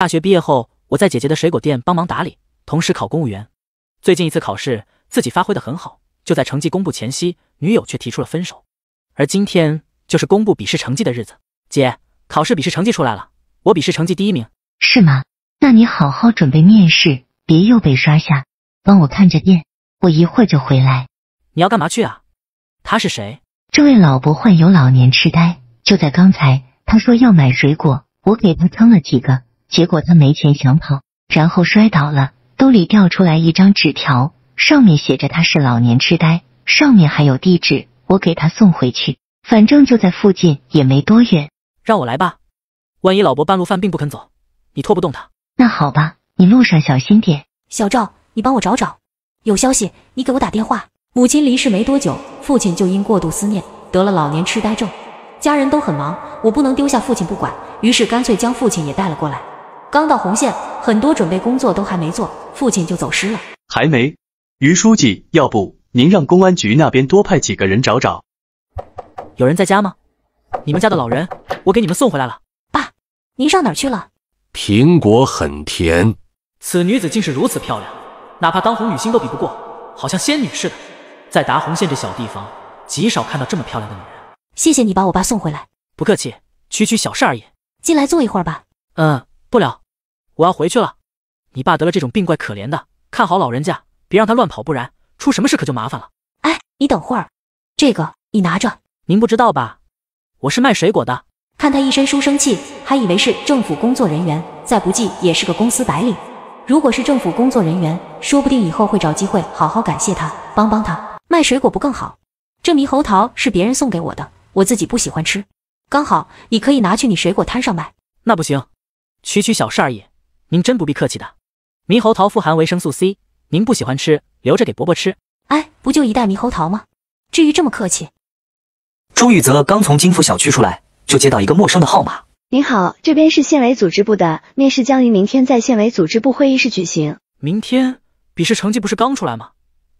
大学毕业后，我在姐姐的水果店帮忙打理，同时考公务员。最近一次考试，自己发挥的很好，就在成绩公布前夕，女友却提出了分手。而今天就是公布笔试成绩的日子。姐，考试笔试成绩出来了，我笔试成绩第一名，是吗？那你好好准备面试，别又被刷下。帮我看着店，我一会儿就回来。你要干嘛去啊？他是谁？这位老伯患有老年痴呆，就在刚才，他说要买水果，我给他称了几个。结果他没钱想跑，然后摔倒了，兜里掉出来一张纸条，上面写着他是老年痴呆，上面还有地址，我给他送回去，反正就在附近，也没多远。让我来吧，万一老伯半路犯病不肯走，你拖不动他。那好吧，你路上小心点。小赵，你帮我找找，有消息你给我打电话。母亲离世没多久，父亲就因过度思念得了老年痴呆症，家人都很忙，我不能丢下父亲不管，于是干脆将父亲也带了过来。刚到红线，很多准备工作都还没做，父亲就走失了。还没，于书记，要不您让公安局那边多派几个人找找？有人在家吗？你们家的老人，我给你们送回来了。爸，您上哪儿去了？苹果很甜。此女子竟是如此漂亮，哪怕当红女星都比不过，好像仙女似的。在达红线这小地方，极少看到这么漂亮的女人。谢谢你把我爸送回来。不客气，区区小事而已。进来坐一会儿吧。嗯。不了，我要回去了。你爸得了这种病怪可怜的，看好老人家，别让他乱跑，不然出什么事可就麻烦了。哎，你等会儿，这个你拿着。您不知道吧？我是卖水果的。看他一身书生气，还以为是政府工作人员，再不济也是个公司白领。如果是政府工作人员，说不定以后会找机会好好感谢他，帮帮他。卖水果不更好？这猕猴桃是别人送给我的，我自己不喜欢吃，刚好你可以拿去你水果摊上卖。那不行。区区小事而已，您真不必客气的。猕猴桃富含维生素 C，您不喜欢吃，留着给伯伯吃。哎，不就一袋猕猴桃吗？至于这么客气？朱雨泽刚从金府小区出来，就接到一个陌生的号码。您好，这边是县委组织部的，面试将于明天在县委组织部会议室举行。明天笔试成绩不是刚出来吗？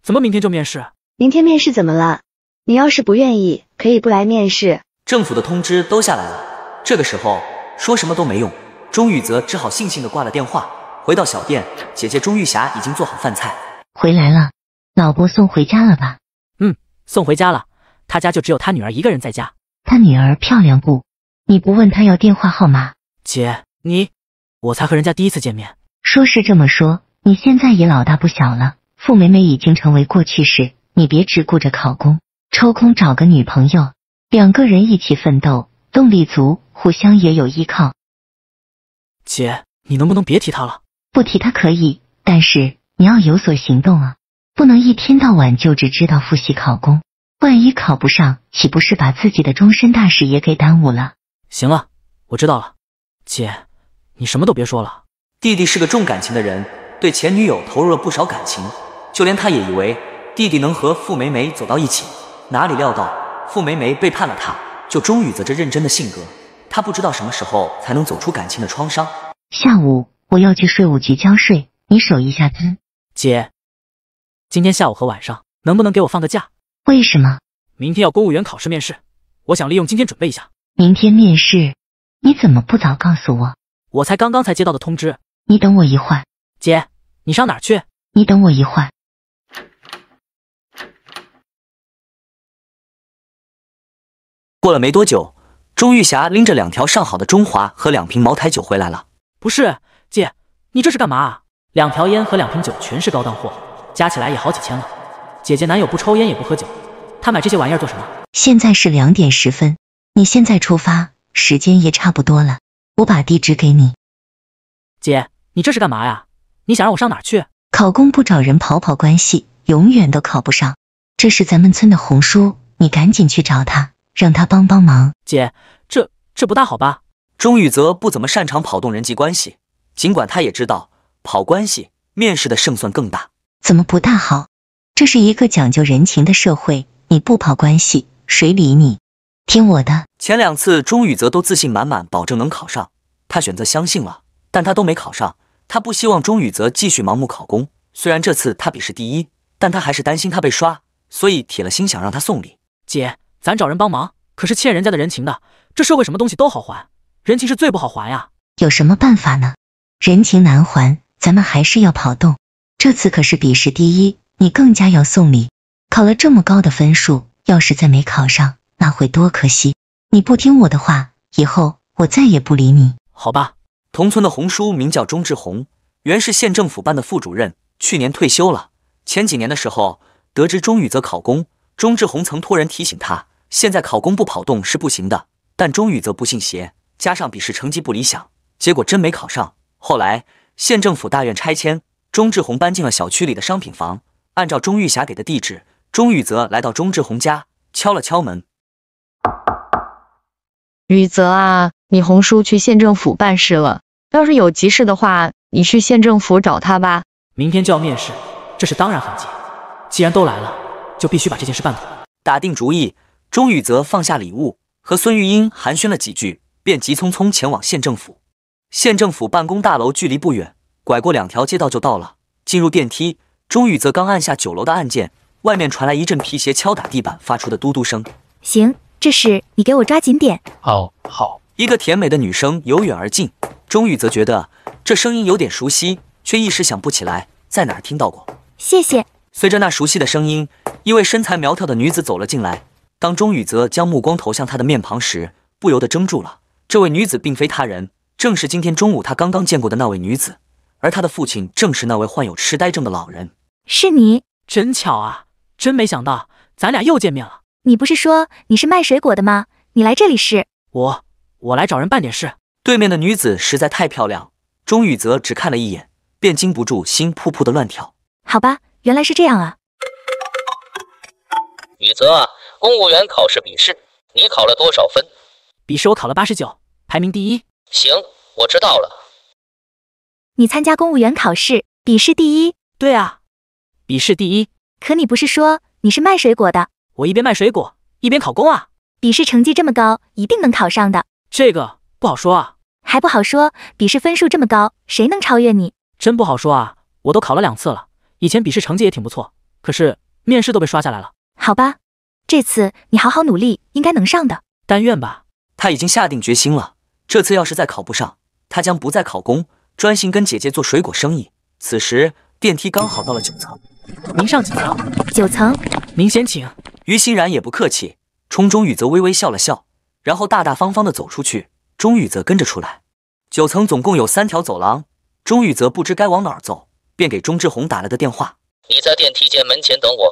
怎么明天就面试？明天面试怎么了？你要是不愿意，可以不来面试。政府的通知都下来了，这个时候说什么都没用。钟雨泽只好悻悻的挂了电话，回到小店，姐姐钟玉霞已经做好饭菜，回来了，老伯送回家了吧？嗯，送回家了，他家就只有他女儿一个人在家，他女儿漂亮不？你不问他要电话号码？姐，你，我才和人家第一次见面，说是这么说，你现在也老大不小了，傅美美已经成为过去式，你别只顾着考公，抽空找个女朋友，两个人一起奋斗，动力足，互相也有依靠。姐，你能不能别提他了？不提他可以，但是你要有所行动啊！不能一天到晚就只知道复习考公，万一考不上，岂不是把自己的终身大事也给耽误了？行了，我知道了。姐，你什么都别说了。弟弟是个重感情的人，对前女友投入了不少感情，就连他也以为弟弟能和傅梅梅走到一起，哪里料到傅梅梅背叛了他。就钟雨泽这认真的性格。他不知道什么时候才能走出感情的创伤。下午我要去税务局交税，你守一下资。姐，今天下午和晚上能不能给我放个假？为什么？明天要公务员考试面试，我想利用今天准备一下。明天面试，你怎么不早告诉我？我才刚刚才接到的通知。你等我一会儿。姐，你上哪去？你等我一会儿。过了没多久。钟玉霞拎着两条上好的中华和两瓶茅台酒回来了。不是，姐，你这是干嘛啊？两条烟和两瓶酒全是高档货，加起来也好几千了。姐姐男友不抽烟也不喝酒，他买这些玩意儿做什么？现在是两点十分，你现在出发，时间也差不多了。我把地址给你，姐，你这是干嘛呀？你想让我上哪儿去？考公不找人跑跑关系，永远都考不上。这是咱们村的红叔，你赶紧去找他。让他帮帮忙，姐，这这不大好吧？钟宇泽不怎么擅长跑动人际关系，尽管他也知道跑关系面试的胜算更大，怎么不大好？这是一个讲究人情的社会，你不跑关系谁理你？听我的，前两次钟宇泽都自信满满，保证能考上，他选择相信了，但他都没考上，他不希望钟宇泽继续盲目考公。虽然这次他笔试第一，但他还是担心他被刷，所以铁了心想让他送礼，姐。咱找人帮忙，可是欠人家的人情的。这社会什么东西都好还，人情是最不好还呀。有什么办法呢？人情难还，咱们还是要跑动。这次可是笔试第一，你更加要送礼。考了这么高的分数，要是再没考上，那会多可惜。你不听我的话，以后我再也不理你。好吧。同村的红叔名叫钟志红，原是县政府办的副主任，去年退休了。前几年的时候，得知钟宇泽考公，钟志红曾托人提醒他。现在考公不跑动是不行的，但钟宇则不信邪，加上笔试成绩不理想，结果真没考上。后来县政府大院拆迁，钟志红搬进了小区里的商品房。按照钟玉霞给的地址，钟宇泽来到钟志红家，敲了敲门。宇泽啊，你红叔去县政府办事了，要是有急事的话，你去县政府找他吧。明天就要面试，这事当然很急。既然都来了，就必须把这件事办妥。打定主意。钟宇泽放下礼物，和孙玉英寒暄了几句，便急匆匆前往县政府。县政府办公大楼距离不远，拐过两条街道就到了。进入电梯，钟宇泽刚按下九楼的按键，外面传来一阵皮鞋敲打地板发出的嘟嘟声。行，这事你给我抓紧点。哦，好。一个甜美的女声由远而近，钟宇泽觉得这声音有点熟悉，却一时想不起来在哪儿听到过。谢谢。随着那熟悉的声音，一位身材苗条的女子走了进来。当钟宇泽将目光投向她的面庞时，不由得怔住了。这位女子并非他人，正是今天中午他刚刚见过的那位女子，而他的父亲正是那位患有痴呆症的老人。是你，真巧啊！真没想到，咱俩又见面了。你不是说你是卖水果的吗？你来这里是？我我来找人办点事。对面的女子实在太漂亮，钟宇泽只看了一眼，便禁不住心扑扑的乱跳。好吧，原来是这样啊，雨泽。公务员考试笔试，你考了多少分？笔试我考了八十九，排名第一。行，我知道了。你参加公务员考试，笔试第一。对啊，笔试第一。可你不是说你是卖水果的？我一边卖水果一边考公啊。笔试成绩这么高，一定能考上的。这个不好说啊。还不好说，笔试分数这么高，谁能超越你？真不好说啊。我都考了两次了，以前笔试成绩也挺不错，可是面试都被刷下来了。好吧。这次你好好努力，应该能上的。但愿吧。他已经下定决心了。这次要是再考不上，他将不再考公，专心跟姐姐做水果生意。此时电梯刚好到了九层。您上几层。九层，您先请。于欣然也不客气，冲钟宇泽微微笑了笑，然后大大方方的走出去。钟宇泽跟着出来。九层总共有三条走廊，钟宇泽不知该往哪儿走，便给钟志宏打了个电话。你在电梯间门前等我。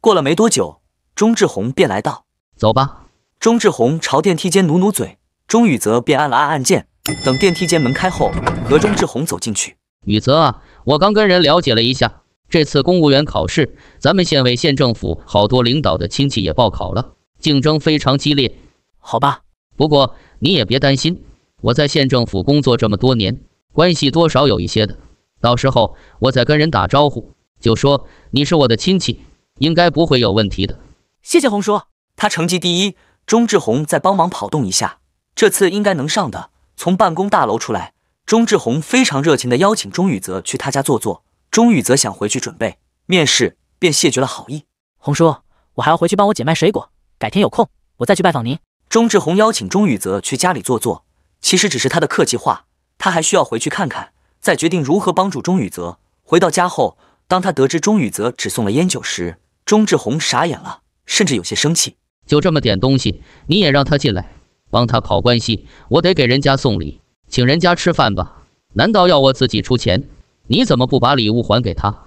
过了没多久。钟志红便来到，走吧。钟志红朝电梯间努努嘴，钟宇泽便按了按按键。等电梯间门开后，和钟志红走进去。宇泽啊，我刚跟人了解了一下，这次公务员考试，咱们县委县政府好多领导的亲戚也报考了，竞争非常激烈。好吧，不过你也别担心，我在县政府工作这么多年，关系多少有一些的。到时候我再跟人打招呼，就说你是我的亲戚，应该不会有问题的。谢谢红叔，他成绩第一。钟志红再帮忙跑动一下，这次应该能上的。从办公大楼出来，钟志红非常热情地邀请钟宇泽去他家坐坐。钟宇泽想回去准备面试，便谢绝了好意。红叔，我还要回去帮我姐卖水果，改天有空我再去拜访您。钟志红邀请钟宇泽去家里坐坐，其实只是他的客气话。他还需要回去看看，再决定如何帮助钟宇泽。回到家后，当他得知钟宇泽只送了烟酒时，钟志红傻眼了。甚至有些生气。就这么点东西，你也让他进来，帮他跑关系，我得给人家送礼，请人家吃饭吧？难道要我自己出钱？你怎么不把礼物还给他？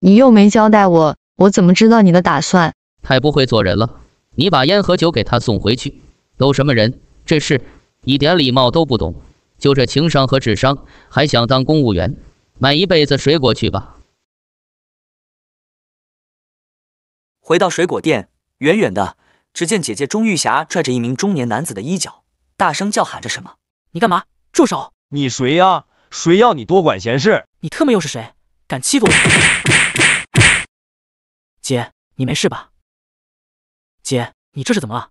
你又没交代我，我怎么知道你的打算？太不会做人了！你把烟和酒给他送回去。都什么人？这事一点礼貌都不懂，就这情商和智商，还想当公务员？买一辈子水果去吧。回到水果店。远远的，只见姐姐钟玉霞拽着一名中年男子的衣角，大声叫喊着什么：“你干嘛？住手！你谁呀？谁要你多管闲事？你特么又是谁？敢欺负我？姐，你没事吧？姐，你这是怎么了？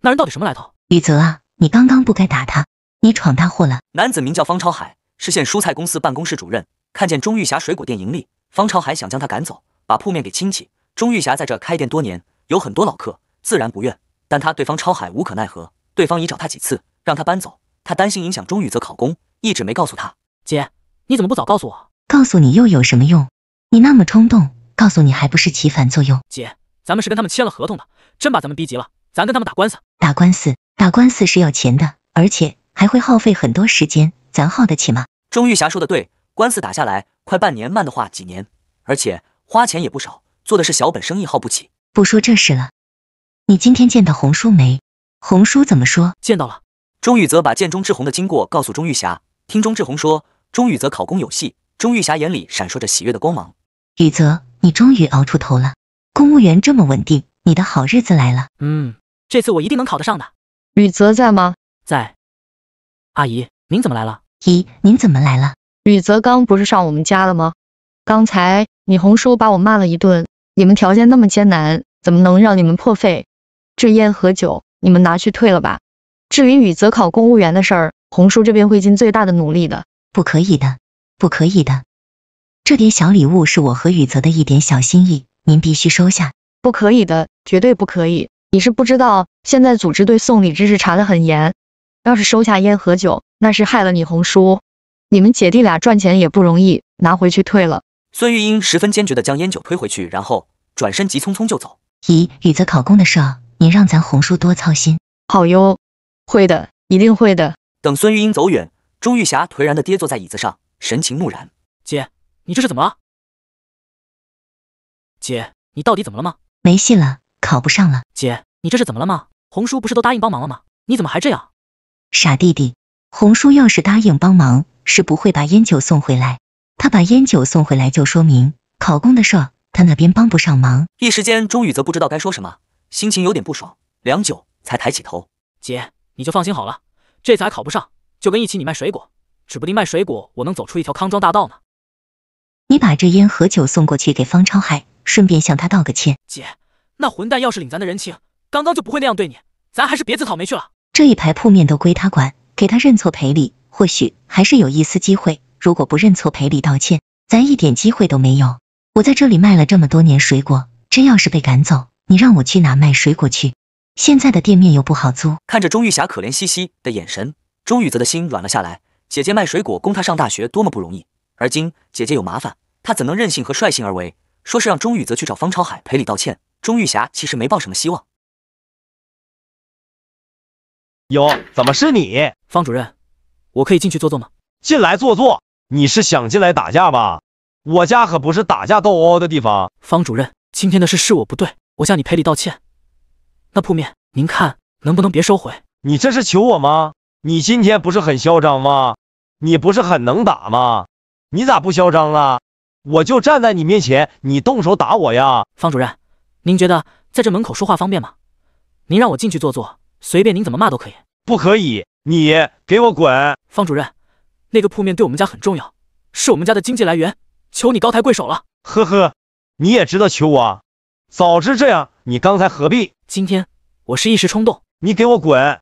那人到底什么来头？雨泽啊，你刚刚不该打他，你闯大祸了。”男子名叫方超海，是县蔬菜公司办公室主任。看见钟玉霞水果店盈利，方超海想将他赶走，把铺面给亲戚。钟玉霞在这开店多年。有很多老客，自然不愿。但他对方超海无可奈何，对方已找他几次，让他搬走。他担心影响钟宇泽考公，一直没告诉他。姐，你怎么不早告诉我？告诉你又有什么用？你那么冲动，告诉你还不是起反作用？姐，咱们是跟他们签了合同的，真把咱们逼急了，咱跟他们打官司。打官司，打官司是要钱的，而且还会耗费很多时间，咱耗得起吗？钟玉霞说的对，官司打下来快半年，慢的话几年，而且花钱也不少，做的是小本生意，耗不起。不说这事了。你今天见到红叔没？红叔怎么说？见到了。钟宇泽把见钟志红的经过告诉钟玉霞。听钟志红说，钟宇泽考公有戏。钟玉霞眼里闪烁着喜悦的光芒。宇泽，你终于熬出头了。公务员这么稳定，你的好日子来了。嗯，这次我一定能考得上的。宇泽在吗？在。阿姨，您怎么来了？姨，您怎么来了？宇泽刚不是上我们家了吗？刚才你红叔把我骂了一顿。你们条件那么艰难，怎么能让你们破费？这烟和酒，你们拿去退了吧。至于雨泽考公务员的事儿，红叔这边会尽最大的努力的。不可以的，不可以的。这点小礼物是我和雨泽的一点小心意，您必须收下。不可以的，绝对不可以。你是不知道，现在组织对送礼之事查的很严，要是收下烟和酒，那是害了你红叔。你们姐弟俩赚钱也不容易，拿回去退了。孙玉英十分坚决地将烟酒推回去，然后转身急匆匆就走。咦，雨泽考公的事儿，您让咱红叔多操心。好哟，会的，一定会的。等孙玉英走远，钟玉霞颓然地跌坐在椅子上，神情木然。姐，你这是怎么了？姐，你到底怎么了吗？没戏了，考不上了。姐，你这是怎么了吗？红叔不是都答应帮忙了吗？你怎么还这样？傻弟弟，红叔要是答应帮忙，是不会把烟酒送回来。他把烟酒送回来，就说明考公的事，他那边帮不上忙。一时间，钟宇泽不知道该说什么，心情有点不爽，良久才抬起头。姐，你就放心好了，这次还考不上，就跟一起你卖水果，指不定卖水果我能走出一条康庄大道呢。你把这烟和酒送过去给方超海，顺便向他道个歉。姐，那混蛋要是领咱的人情，刚刚就不会那样对你，咱还是别自讨没趣了。这一排铺面都归他管，给他认错赔礼，或许还是有一丝机会。如果不认错、赔礼道歉，咱一点机会都没有。我在这里卖了这么多年水果，真要是被赶走，你让我去哪卖水果去？现在的店面又不好租。看着钟玉霞可怜兮兮的眼神，钟宇泽的心软了下来。姐姐卖水果供他上大学，多么不容易！而今姐姐有麻烦，他怎能任性和率性而为？说是让钟宇泽去找方朝海赔礼道歉。钟玉霞其实没抱什么希望。哟，怎么是你，方主任？我可以进去坐坐吗？进来坐坐。你是想进来打架吧？我家可不是打架斗殴的地方。方主任，今天的事是我不对，我向你赔礼道歉。那铺面您看能不能别收回？你这是求我吗？你今天不是很嚣张吗？你不是很能打吗？你咋不嚣张了？我就站在你面前，你动手打我呀？方主任，您觉得在这门口说话方便吗？您让我进去坐坐，随便您怎么骂都可以。不可以，你给我滚！方主任。那个铺面对我们家很重要，是我们家的经济来源，求你高抬贵手了。呵呵，你也知道求我，早知这样，你刚才何必？今天我是一时冲动，你给我滚！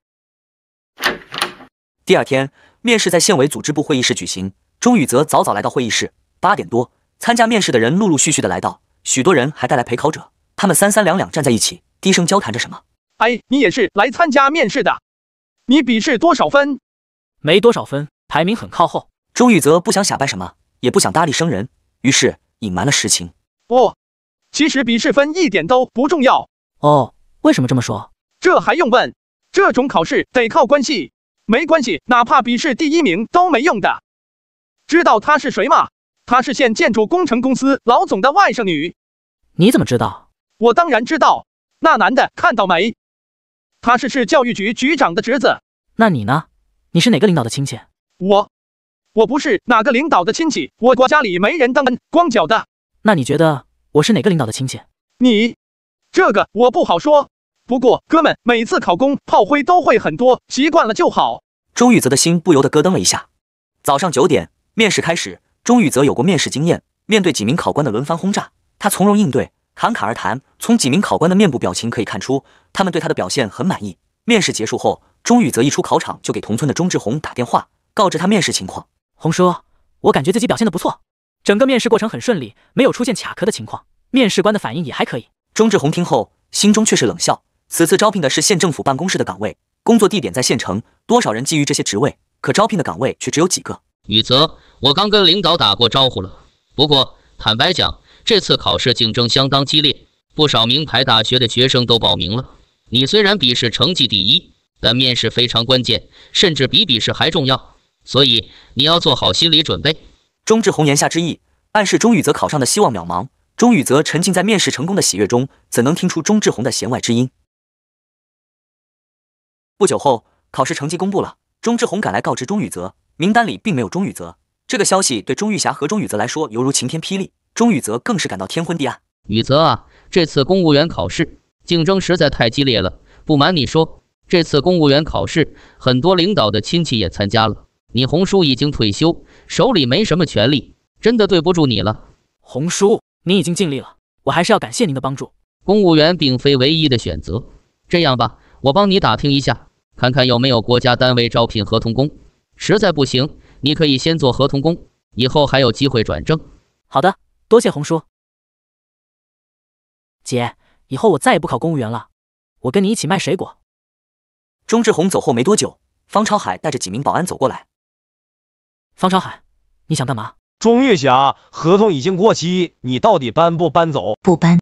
第二天，面试在县委组织部会议室举行。钟宇泽早早来到会议室，八点多，参加面试的人陆陆续续的来到，许多人还带来陪考者，他们三三两两站在一起，低声交谈着什么。哎，你也是来参加面试的，你笔试多少分？没多少分。排名很靠后，朱玉泽不想瞎掰什么，也不想搭理生人，于是隐瞒了实情。不，其实笔试分一点都不重要哦。为什么这么说？这还用问？这种考试得靠关系，没关系，哪怕笔试第一名都没用的。知道他是谁吗？他是县建筑工程公司老总的外甥女。你怎么知道？我当然知道。那男的看到没？他是市教育局局长的侄子。那你呢？你是哪个领导的亲戚？我，我不是哪个领导的亲戚，我家里没人当光脚的。那你觉得我是哪个领导的亲戚？你，这个我不好说。不过，哥们，每次考公炮灰都会很多，习惯了就好。钟宇泽的心不由得咯噔了一下。早上九点，面试开始。钟宇泽有过面试经验，面对几名考官的轮番轰炸，他从容应对，侃侃而谈。从几名考官的面部表情可以看出，他们对他的表现很满意。面试结束后，钟宇泽一出考场就给同村的钟志红打电话。告知他面试情况，红叔，我感觉自己表现的不错，整个面试过程很顺利，没有出现卡壳的情况，面试官的反应也还可以。钟志红听后心中却是冷笑。此次招聘的是县政府办公室的岗位，工作地点在县城，多少人觊觎这些职位，可招聘的岗位却只有几个。宇泽，我刚跟领导打过招呼了，不过坦白讲，这次考试竞争相当激烈，不少名牌大学的学生都报名了。你虽然笔试成绩第一，但面试非常关键，甚至比笔试还重要。所以你要做好心理准备。钟志红言下之意，暗示钟宇泽考上的希望渺茫。钟宇泽沉浸在面试成功的喜悦中，怎能听出钟志红的弦外之音？不久后，考试成绩公布了，钟志红赶来告知钟宇泽，名单里并没有钟宇泽。这个消息对钟玉霞和钟宇泽来说犹如晴天霹雳，钟宇泽更是感到天昏地暗。宇泽啊，这次公务员考试竞争实在太激烈了。不瞒你说，这次公务员考试，很多领导的亲戚也参加了。你红叔已经退休，手里没什么权利，真的对不住你了。红叔，你已经尽力了，我还是要感谢您的帮助。公务员并非唯一的选择，这样吧，我帮你打听一下，看看有没有国家单位招聘合同工。实在不行，你可以先做合同工，以后还有机会转正。好的，多谢红叔。姐，以后我再也不考公务员了，我跟你一起卖水果。钟志红走后没多久，方超海带着几名保安走过来。方长海，你想干嘛？钟玉霞，合同已经过期，你到底搬不搬走？不搬。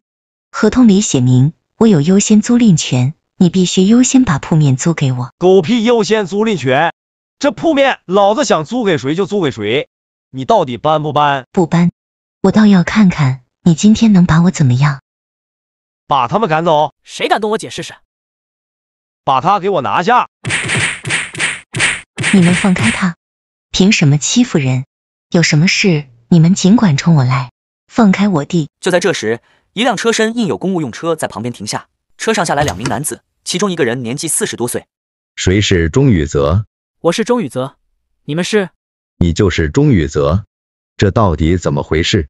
合同里写明我有优先租赁权，你必须优先把铺面租给我。狗屁优先租赁权！这铺面老子想租给谁就租给谁。你到底搬不搬？不搬。我倒要看看你今天能把我怎么样。把他们赶走！谁敢动我姐试试？把他给我拿下！你们放开他？凭什么欺负人？有什么事你们尽管冲我来！放开我弟！就在这时，一辆车身印有公务用车在旁边停下，车上下来两名男子，其中一个人年纪四十多岁。谁是钟宇泽？我是钟宇泽。你们是？你就是钟宇泽？这到底怎么回事？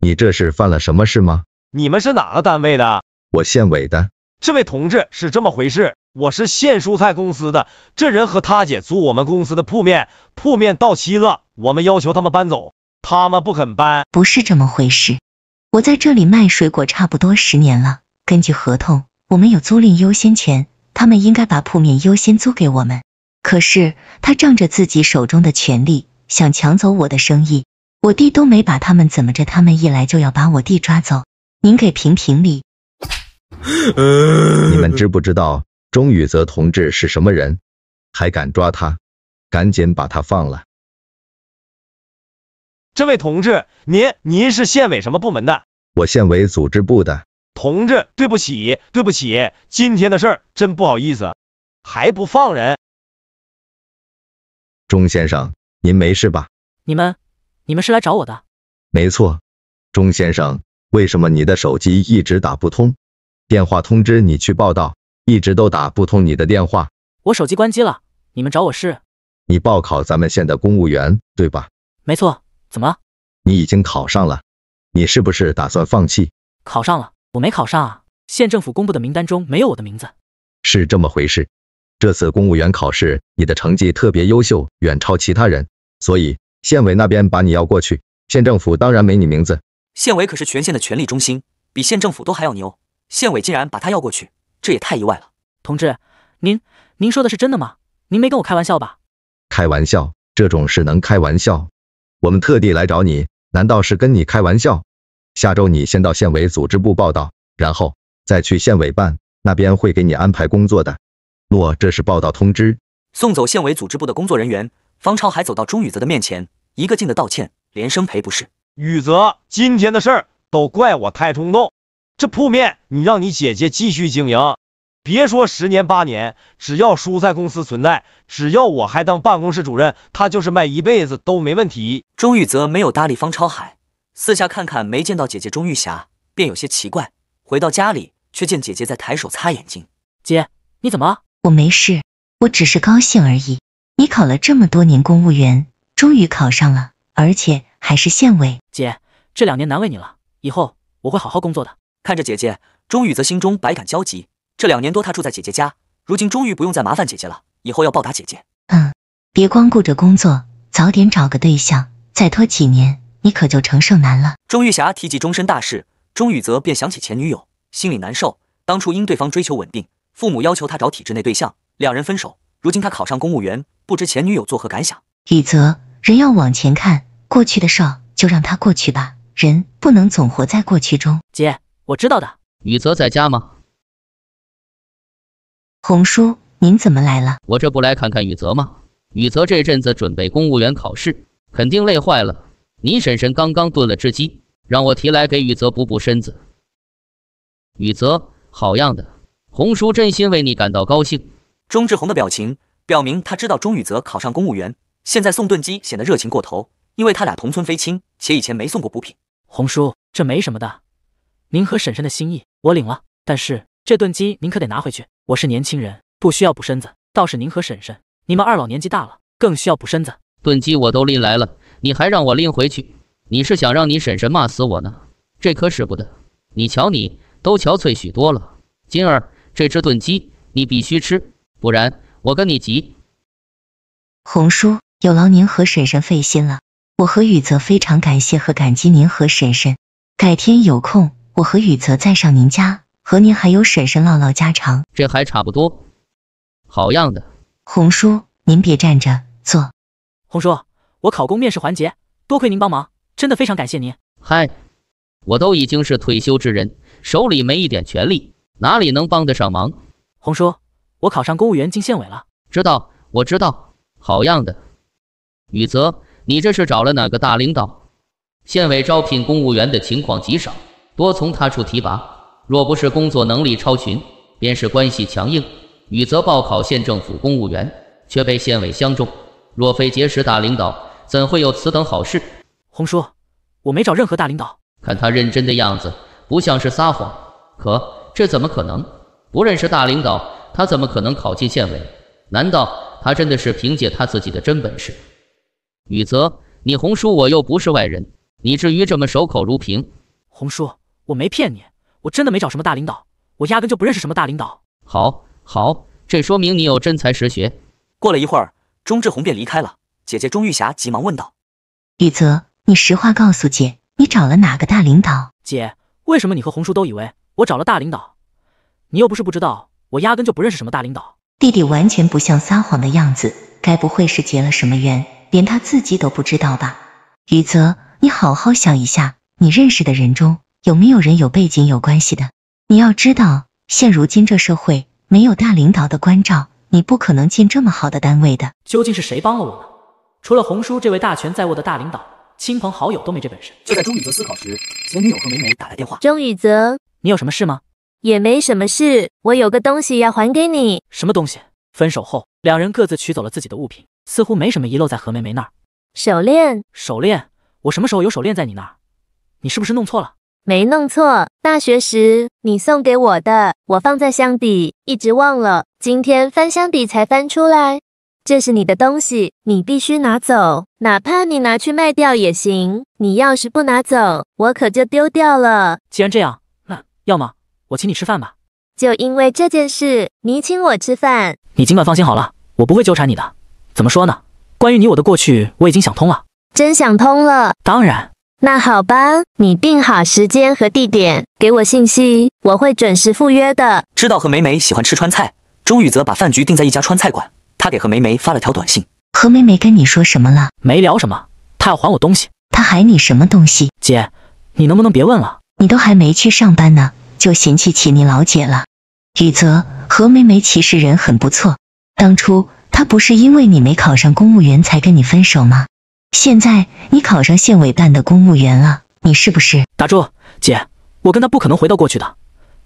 你这是犯了什么事吗？你们是哪个单位的？我县委的。这位同志是这么回事。我是县蔬菜公司的，这人和他姐租我们公司的铺面，铺面到期了，我们要求他们搬走，他们不肯搬，不是这么回事。我在这里卖水果差不多十年了，根据合同，我们有租赁优先权，他们应该把铺面优先租给我们。可是他仗着自己手中的权利，想抢走我的生意，我弟都没把他们怎么着，他们一来就要把我弟抓走。您给评评理。你们知不知道？钟雨泽同志是什么人？还敢抓他？赶紧把他放了！这位同志，您您是县委什么部门的？我县委组织部的。同志，对不起，对不起，今天的事真不好意思。还不放人！钟先生，您没事吧？你们，你们是来找我的？没错，钟先生，为什么你的手机一直打不通？电话通知你去报道。一直都打不通你的电话，我手机关机了。你们找我事？你报考咱们县的公务员对吧？没错。怎么你已经考上了？你是不是打算放弃？考上了，我没考上啊。县政府公布的名单中没有我的名字。是这么回事？这次公务员考试，你的成绩特别优秀，远超其他人，所以县委那边把你要过去。县政府当然没你名字。县委可是全县的权力中心，比县政府都还要牛。县委竟然把他要过去。这也太意外了，同志，您您说的是真的吗？您没跟我开玩笑吧？开玩笑，这种事能开玩笑？我们特地来找你，难道是跟你开玩笑？下周你先到县委组织部报道，然后再去县委办那边会给你安排工作的。诺，这是报道通知。送走县委组织部的工作人员，方超还走到钟宇泽的面前，一个劲的道歉，连声赔不是。宇泽，今天的事都怪我太冲动。这铺面你让你姐姐继续经营，别说十年八年，只要蔬菜公司存在，只要我还当办公室主任，她就是卖一辈子都没问题。钟玉泽没有搭理方超海，四下看看没见到姐姐钟玉霞，便有些奇怪。回到家里，却见姐姐在抬手擦眼睛。姐，你怎么了？我没事，我只是高兴而已。你考了这么多年公务员，终于考上了，而且还是县委。姐，这两年难为你了，以后我会好好工作的。看着姐姐，钟雨泽心中百感交集。这两年多，他住在姐姐家，如今终于不用再麻烦姐姐了。以后要报答姐姐。嗯，别光顾着工作，早点找个对象。再拖几年，你可就成剩男了。钟玉霞提及终身大事，钟雨泽便想起前女友，心里难受。当初因对方追求稳定，父母要求他找体制内对象，两人分手。如今他考上公务员，不知前女友作何感想。雨泽，人要往前看，过去的事就让它过去吧。人不能总活在过去中，姐。我知道的，雨泽在家吗？红叔，您怎么来了？我这不来看看雨泽吗？雨泽这阵子准备公务员考试，肯定累坏了。你婶婶刚刚炖了只鸡，让我提来给雨泽补补身子。雨泽，好样的！红叔真心为你感到高兴。钟志红的表情表明他知道钟雨泽考上公务员，现在送炖鸡显得热情过头，因为他俩同村非亲，且以前没送过补品。红叔，这没什么的。您和婶婶的心意我领了，但是这炖鸡您可得拿回去。我是年轻人，不需要补身子。倒是您和婶婶，你们二老年纪大了，更需要补身子。炖鸡我都拎来了，你还让我拎回去？你是想让你婶婶骂死我呢？这可使不得。你瞧你都憔悴许多了。今儿，这只炖鸡你必须吃，不然我跟你急。红叔，有劳您和婶婶费心了。我和雨泽非常感谢和感激您和婶婶。改天有空。我和雨泽再上您家，和您还有婶婶唠唠家常，这还差不多。好样的，红叔，您别站着，坐。红叔，我考公面试环节多亏您帮忙，真的非常感谢您。嗨，我都已经是退休之人，手里没一点权力，哪里能帮得上忙？红叔，我考上公务员进县委了。知道，我知道。好样的，雨泽，你这是找了哪个大领导？县委招聘公务员的情况极少。多从他处提拔，若不是工作能力超群，便是关系强硬。宇泽报考县政府公务员，却被县委相中，若非结识大领导，怎会有此等好事？红叔，我没找任何大领导，看他认真的样子，不像是撒谎。可这怎么可能？不认识大领导，他怎么可能考进县委？难道他真的是凭借他自己的真本事？宇泽，你红叔我又不是外人，你至于这么守口如瓶？红叔。我没骗你，我真的没找什么大领导，我压根就不认识什么大领导。好，好，这说明你有真才实学。过了一会儿，钟志红便离开了。姐姐钟玉霞急忙问道：“雨泽，你实话告诉姐，你找了哪个大领导？姐，为什么你和红叔都以为我找了大领导？你又不是不知道，我压根就不认识什么大领导。”弟弟完全不像撒谎的样子，该不会是结了什么缘，连他自己都不知道吧？雨泽，你好好想一下，你认识的人中。有没有人有背景有关系的？你要知道，现如今这社会，没有大领导的关照，你不可能进这么好的单位的。究竟是谁帮了我呢？除了红叔这位大权在握的大领导，亲朋好友都没这本事。就在钟宇泽思考时，前女友和梅梅打来电话。钟宇泽，你有什么事吗？也没什么事，我有个东西要还给你。什么东西？分手后，两人各自取走了自己的物品，似乎没什么遗漏在何梅梅那儿。手链，手链，我什么时候有手链在你那儿？你是不是弄错了？没弄错，大学时你送给我的，我放在箱底，一直忘了。今天翻箱底才翻出来，这是你的东西，你必须拿走，哪怕你拿去卖掉也行。你要是不拿走，我可就丢掉了。既然这样，那要么我请你吃饭吧。就因为这件事，你请我吃饭？你尽管放心好了，我不会纠缠你的。怎么说呢？关于你我的过去，我已经想通了。真想通了？当然。那好吧，你定好时间和地点，给我信息，我会准时赴约的。知道何梅梅喜欢吃川菜，周宇泽把饭局定在一家川菜馆。他给何梅梅发了条短信。何梅梅跟你说什么了？没聊什么，她要还我东西。她还你什么东西？姐，你能不能别问了？你都还没去上班呢，就嫌弃起你老姐了。雨泽，何梅梅其实人很不错。当初她不是因为你没考上公务员才跟你分手吗？现在你考上县委办的公务员了，你是不是？打住，姐，我跟他不可能回到过去的，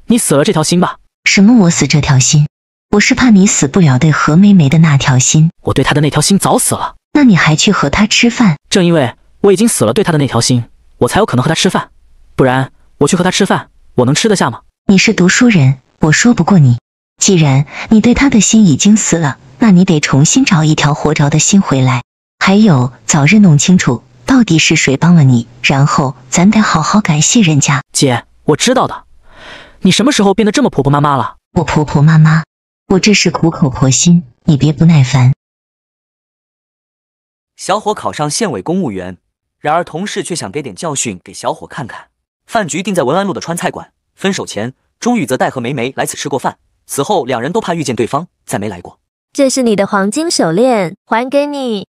你死了这条心吧。什么？我死这条心？我是怕你死不了对何梅梅的那条心。我对他的那条心早死了。那你还去和他吃饭？正因为我已经死了对他的那条心，我才有可能和他吃饭。不然我去和他吃饭，我能吃得下吗？你是读书人，我说不过你。既然你对他的心已经死了，那你得重新找一条活着的心回来。还有，早日弄清楚到底是谁帮了你，然后咱得好好感谢人家。姐，我知道的。你什么时候变得这么婆婆妈妈了？我婆婆妈妈，我这是苦口婆心，你别不耐烦。小伙考上县委公务员，然而同事却想给点教训给小伙看看。饭局定在文安路的川菜馆。分手前，钟雨泽带何梅梅来此吃过饭，此后两人都怕遇见对方，再没来过。这是你的黄金手链，还给你。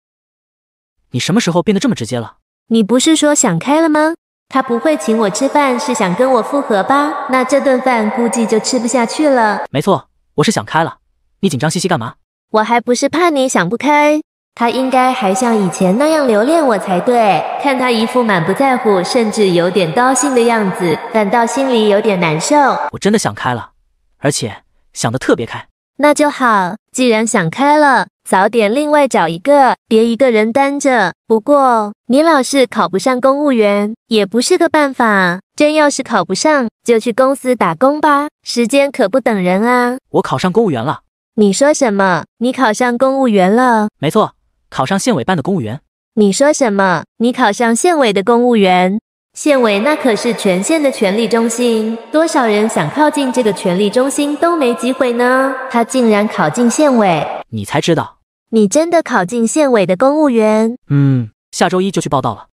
你什么时候变得这么直接了？你不是说想开了吗？他不会请我吃饭，是想跟我复合吧？那这顿饭估计就吃不下去了。没错，我是想开了。你紧张兮兮干嘛？我还不是怕你想不开。他应该还像以前那样留恋我才对。看他一副满不在乎，甚至有点高兴的样子，反倒心里有点难受。我真的想开了，而且想得特别开。那就好，既然想开了。早点另外找一个，别一个人单着。不过你老是考不上公务员也不是个办法，真要是考不上，就去公司打工吧。时间可不等人啊！我考上公务员了。你说什么？你考上公务员了？没错，考上县委办的公务员。你说什么？你考上县委的公务员？县委那可是全县的权力中心，多少人想靠近这个权力中心都没机会呢。他竟然考进县委，你才知道。你真的考进县委的公务员？嗯，下周一就去报道了。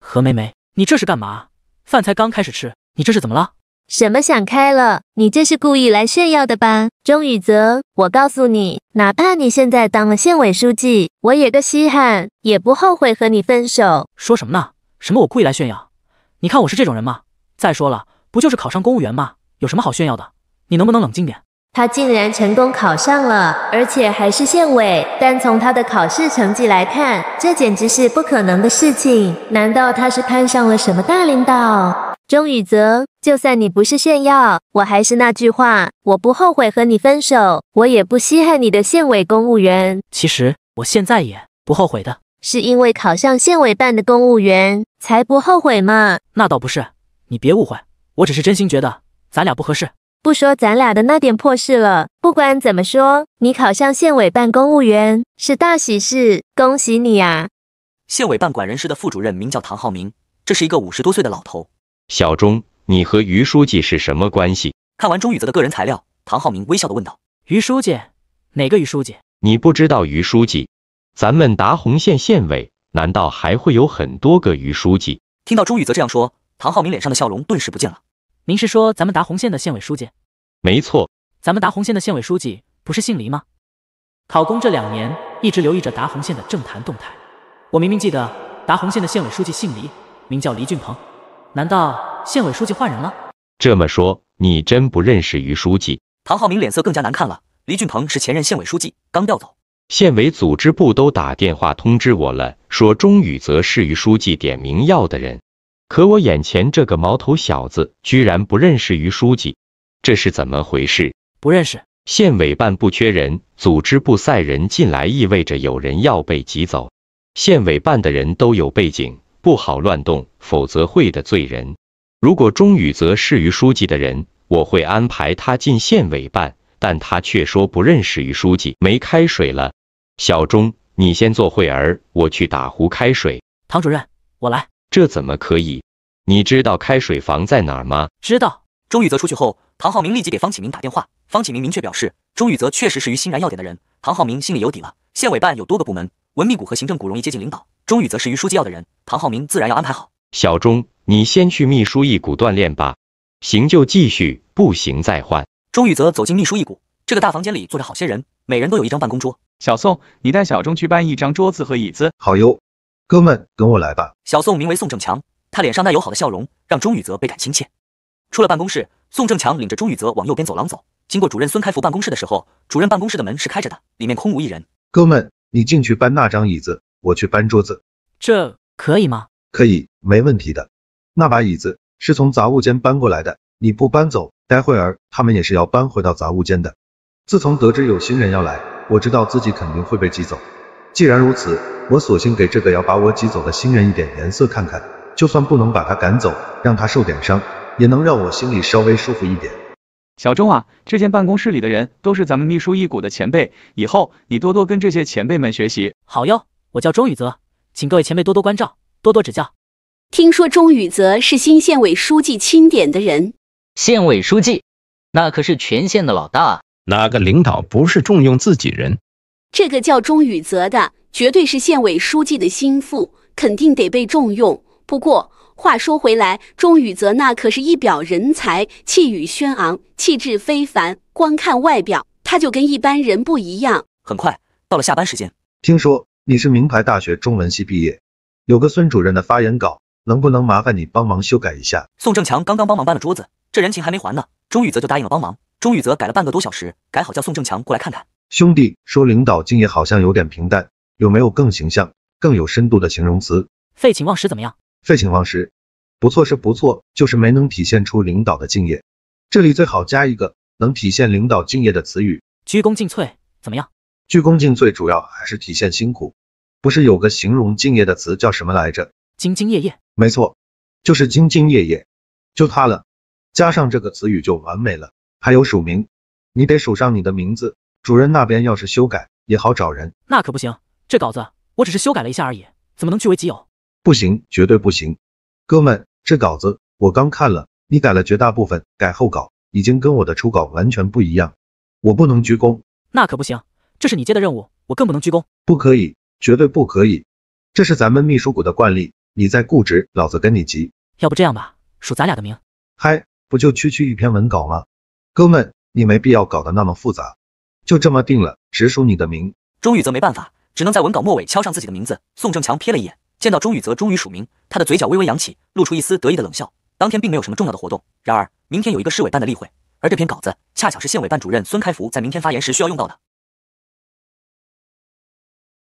何梅梅，你这是干嘛？饭菜刚开始吃，你这是怎么了？什么想开了？你这是故意来炫耀的吧？钟宇泽，我告诉你，哪怕你现在当了县委书记，我也个稀罕，也不后悔和你分手。说什么呢？什么我故意来炫耀？你看我是这种人吗？再说了，不就是考上公务员吗？有什么好炫耀的？你能不能冷静点？他竟然成功考上了，而且还是县委。但从他的考试成绩来看，这简直是不可能的事情。难道他是攀上了什么大领导？钟宇泽，就算你不是炫耀，我还是那句话，我不后悔和你分手，我也不稀罕你的县委公务员。其实我现在也不后悔的，是因为考上县委办的公务员才不后悔吗？那倒不是，你别误会，我只是真心觉得咱俩不合适。不说咱俩的那点破事了。不管怎么说，你考上县委办公务员是大喜事，恭喜你啊！县委办管人事的副主任名叫唐浩明，这是一个五十多岁的老头。小钟，你和于书记是什么关系？看完钟宇泽的个人材料，唐浩明微笑的问道：“于书记？哪个于书记？你不知道于书记？咱们达洪县县委难道还会有很多个于书记？”听到钟宇泽这样说，唐浩明脸上的笑容顿时不见了。您是说咱们达红县的县委书记？没错，咱们达红县的县委书记不是姓黎吗？考公这两年一直留意着达红县的政坛动态，我明明记得达红县的县委书记姓黎，名叫黎俊鹏。难道县委书记换人了？这么说，你真不认识于书记？唐浩明脸色更加难看了。黎俊鹏是前任县委书记，刚调走，县委组织部都打电话通知我了，说钟宇泽是于书记点名要的人。可我眼前这个毛头小子居然不认识于书记，这是怎么回事？不认识？县委办不缺人，组织部塞人进来意味着有人要被挤走。县委办的人都有背景，不好乱动，否则会得罪人。如果钟宇泽是于书记的人，我会安排他进县委办，但他却说不认识于书记。没开水了，小钟，你先坐会儿，我去打壶开水。唐主任，我来。这怎么可以？你知道开水房在哪儿吗？知道。钟宇泽出去后，唐浩明立即给方启明打电话。方启明明确表示，钟宇泽确实是于欣然要点的人。唐浩明心里有底了。县委办有多个部门，文秘股和行政股容易接近领导。钟宇泽是于书记要的人，唐浩明自然要安排好。小钟，你先去秘书一股锻炼吧。行就继续，不行再换。钟宇泽走进秘书一股，这个大房间里坐着好些人，每人都有一张办公桌。小宋，你带小钟去搬一张桌子和椅子。好哟。哥们，跟我来吧。小宋名为宋正强，他脸上那友好的笑容让钟宇泽倍感亲切。出了办公室，宋正强领着钟宇泽往右边走廊走。经过主任孙开福办公室的时候，主任办公室的门是开着的，里面空无一人。哥们，你进去搬那张椅子，我去搬桌子。这可以吗？可以，没问题的。那把椅子是从杂物间搬过来的，你不搬走，待会儿他们也是要搬回到杂物间的。自从得知有新人要来，我知道自己肯定会被挤走。既然如此，我索性给这个要把我挤走的新人一点颜色看看。就算不能把他赶走，让他受点伤，也能让我心里稍微舒服一点。小钟啊，这间办公室里的人都是咱们秘书一股的前辈，以后你多多跟这些前辈们学习。好哟，我叫钟宇泽，请各位前辈多多关照，多多指教。听说钟宇泽是新县委书记钦点的人，县委书记，那可是全县的老大，哪个领导不是重用自己人？这个叫钟宇泽的，绝对是县委书记的心腹，肯定得被重用。不过话说回来，钟宇泽那可是一表人才，气宇轩昂，气质非凡，光看外表他就跟一般人不一样。很快到了下班时间，听说你是名牌大学中文系毕业，有个孙主任的发言稿，能不能麻烦你帮忙修改一下？宋正强刚刚帮忙搬了桌子，这人情还没还呢，钟宇泽就答应了帮忙。钟宇泽改了半个多小时，改好叫宋正强过来看看。兄弟说，领导敬业好像有点平淡，有没有更形象、更有深度的形容词？废寝忘食怎么样？废寝忘食，不错是不错，就是没能体现出领导的敬业。这里最好加一个能体现领导敬业的词语。鞠躬尽瘁怎么样？鞠躬尽瘁主要还是体现辛苦。不是有个形容敬业的词叫什么来着？兢兢业业。没错，就是兢兢业业，就它了。加上这个词语就完美了。还有署名，你得署上你的名字。主任那边要是修改也好找人，那可不行。这稿子我只是修改了一下而已，怎么能据为己有？不行，绝对不行！哥们，这稿子我刚看了，你改了绝大部分，改后稿已经跟我的初稿完全不一样，我不能鞠躬。那可不行，这是你接的任务，我更不能鞠躬。不可以，绝对不可以！这是咱们秘书股的惯例，你再固执，老子跟你急。要不这样吧，署咱俩的名。嗨，不就区区一篇文稿吗？哥们，你没必要搞得那么复杂。就这么定了，只署你的名。钟宇泽没办法，只能在文稿末尾敲上自己的名字。宋正强瞥了一眼，见到钟宇泽终于署名，他的嘴角微微扬起，露出一丝得意的冷笑。当天并没有什么重要的活动，然而明天有一个市委办的例会，而这篇稿子恰巧是县委办主任孙开福在明天发言时需要用到的。